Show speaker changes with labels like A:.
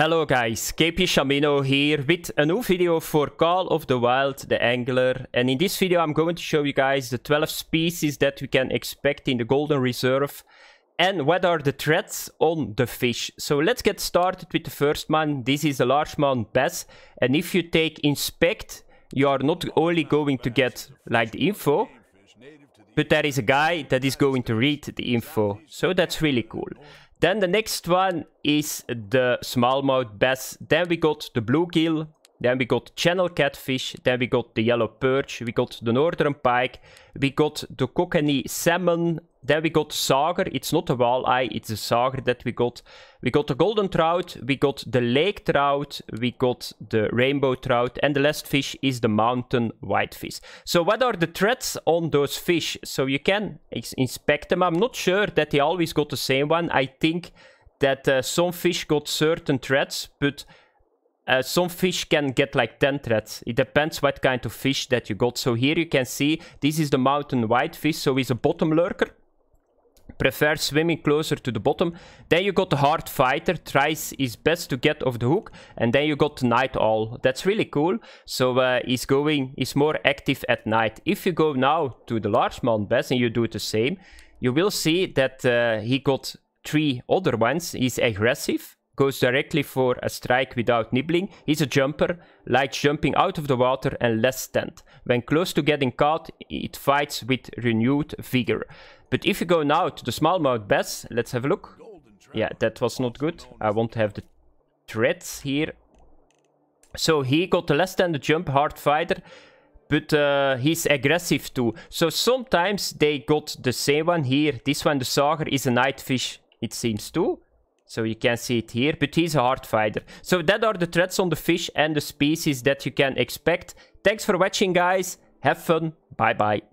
A: Hello guys, KP Shamino here with a new video for Call of the Wild, the Angler. And in this video I'm going to show you guys the 12 species that we can expect in the Golden Reserve and what are the threats on the fish. So let's get started with the first one. This is the largemouth bass and if you take inspect, you are not only going to get like the info, but there is a guy that is going to read the info. So that's really cool. Then the next one is the smallmouth bass. Then we got the bluegill, then we got channel catfish. Then we got the yellow perch. We got the northern pike. We got the Kokanee salmon. Then we got sauger. It's not a walleye, it's a sauger that we got. We got the golden trout. We got the lake trout. We got the rainbow trout. And the last fish is the mountain whitefish. So what are the threats on those fish? So you can inspect them. I'm not sure that they always got the same one. I think that uh, some fish got certain threats, but uh, some fish can get like 10 threads. It depends what kind of fish that you got. So here you can see this is the mountain whitefish. So he's a bottom lurker. prefers swimming closer to the bottom. Then you got the hard fighter. Tries his best to get off the hook. And then you got the night owl. That's really cool. So uh, he's going, he's more active at night. If you go now to the large mountain bass and you do the same, you will see that uh, he got three other ones. He's aggressive goes directly for a strike without nibbling. He's a jumper, likes jumping out of the water and less stand. When close to getting caught, it fights with renewed vigor. But if you go now to the smallmouth bass, let's have a look. Yeah, that was not good. I want to have the threats here. So he got the less than the jump, hard fighter, but uh, he's aggressive too. So sometimes they got the same one here. This one, the Sager, is a night fish, it seems too. So you can see it here, but he's a hard fighter. So that are the threats on the fish and the species that you can expect. Thanks for watching, guys. Have fun. Bye-bye.